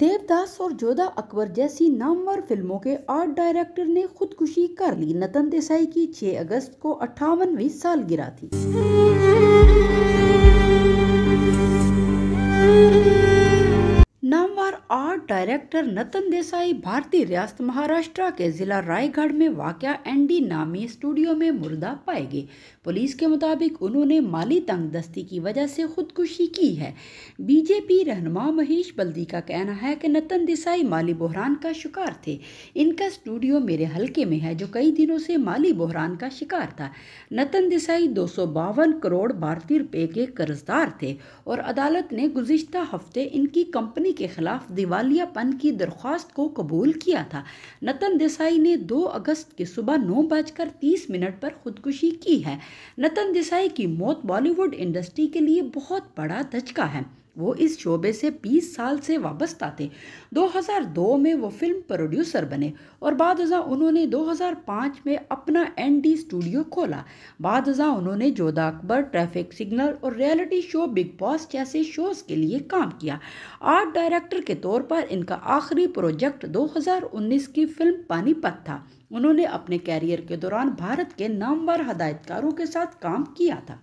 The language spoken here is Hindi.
देवदास और जोधा अकबर जैसी नामवर फिल्मों के आर्ट डायरेक्टर ने खुदकुशी कर ली नतन देसाई की 6 अगस्त को साल गिरा थी डायरेक्टर नतन देसाई भारतीय रियासत महाराष्ट्र के जिला रायगढ़ में वाक़ एनडी नामी स्टूडियो में मुर्दा पाए गए पुलिस के मुताबिक उन्होंने माली तंग दस्ती की वजह से खुदकुशी की है बीजेपी रहनुमा महेश बल्दी का कहना है कि नतन देसाई माली बहरान का शिकार थे इनका स्टूडियो मेरे हल्के में है जो कई दिनों से माली बहरान का शिकार था नतन देसाई दो करोड़ भारतीय रुपये के कर्जदार थे और अदालत ने गुजशत हफ्ते इनकी कंपनी के खिलाफ दिवालिया पन की दरख्वास्त को कबूल किया था नतन देसाई ने 2 अगस्त की सुबह नौ बजकर तीस मिनट पर खुदकुशी की है नतन देसाई की मौत बॉलीवुड इंडस्ट्री के लिए बहुत बड़ा धचका है वो इस शोबे से 20 साल से वाबस्ता थे 2002 में वो फिल्म प्रोड्यूसर बने और बाद उन्होंने 2005 में अपना एनडी स्टूडियो खोला बाद उन्होंने जोधा अकबर ट्रैफिक सिग्नल और रियलिटी शो बिग बॉस जैसे शोज़ के लिए काम किया आर्ट डायरेक्टर के तौर पर इनका आखिरी प्रोजेक्ट 2019 की फिल्म पानीपत था उन्होंने अपने कैरियर के दौरान भारत के नामवर हदायतकारों के साथ काम किया था